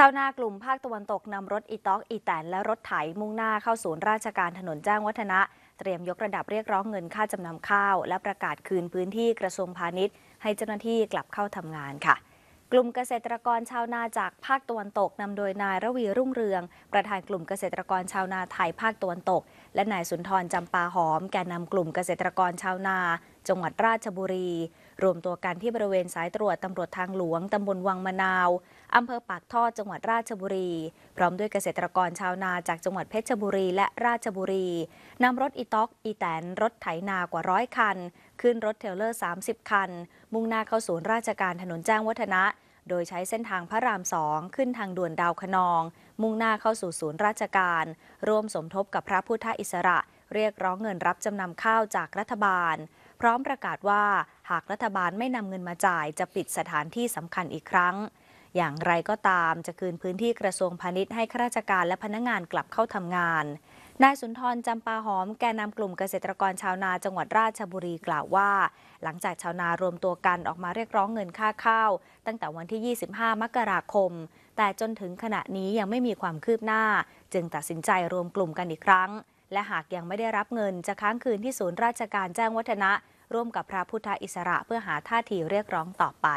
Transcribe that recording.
ชาวนากลุ่มภาคตะวันตกนำรถอีต็อก อีแตนและรถไถมุ่งหน้าเข้าศูนย์ราชการถนนแจ้งวัฒนะเตรียมยกระดับเรียกร้องเงินค่าจำนำข้าวและประกาศคืนพื้นที่กระทรวงพาณิชย์ ให้เจ้าหน้าที่กลับเข้าทำงานค่ะ กลุ่มเกษตรกรชาวนาจากภาคตะวันตกนำโดยนายระวีรุ่งเรือง ประธานกลุ่มเกษตรกรชาวนาไทยภาคตะวันตก และนายสุนทรจำปาหอม แกนนำกลุ่มเกษตรกรชาวนาจังหวัดราชบุรี รวมตัวกันที่บริเวณสายตรวจตำรวจทางหลวง ตำบลวังมะนาว อำเภอปากท่อ จังหวัดราชบุรี พร้อมด้วยเกษตรกรชาวนาจากจังหวัดเพชรบุรีและราชบุรี นำรถอีต็อก อีแตน รถไถนากว่าร้อยคัน ขึ้นรถเทเลอร์ 30 คัน มุ่งหน้าเข้าศูนย์ราชการถนนแจ้งวัฒนะ โดยใช้เส้นทางพระรามสองขึ้นทางด่วนดาวขนอง มุ่งหน้าเข้าสู่ศูนย์ราชการ ร่วมสมทบกับพระพุทธอิสระ เรียกร้องเงินรับจำนำข้าวจากรัฐบาลพร้อมประกาศว่าหากรัฐบาลไม่นำเงินมาจ่ายจะปิดสถานที่สำคัญอีกครั้ง อย่างไรก็ตามจะคืนพื้นที่กระทรวงพาณิชย์ให้ข้าราชการและพนักงานกลับเข้าทำงาน นายสุนทรจำปาหอมแกนนำกลุ่มเกษตรกรชาวนาจังหวัดราชบุรีกล่าวว่า หลังจากชาวนารวมตัวกันออกมาเรียกร้องเงินค่าข้าว ตั้งแต่วันที่ 25 มกราคม แต่จนถึงขณะนี้ยังไม่มีความคืบหน้า จึงตัดสินใจรวมกลุ่มกันอีกครั้งและหากยังไม่ได้รับเงิน จะค้างคืนที่ศูนย์ราชการแจ้งวัฒนะ ร่วมกับพระพุทธอิสระเพื่อหาท่าทีเรียกร้องต่อไป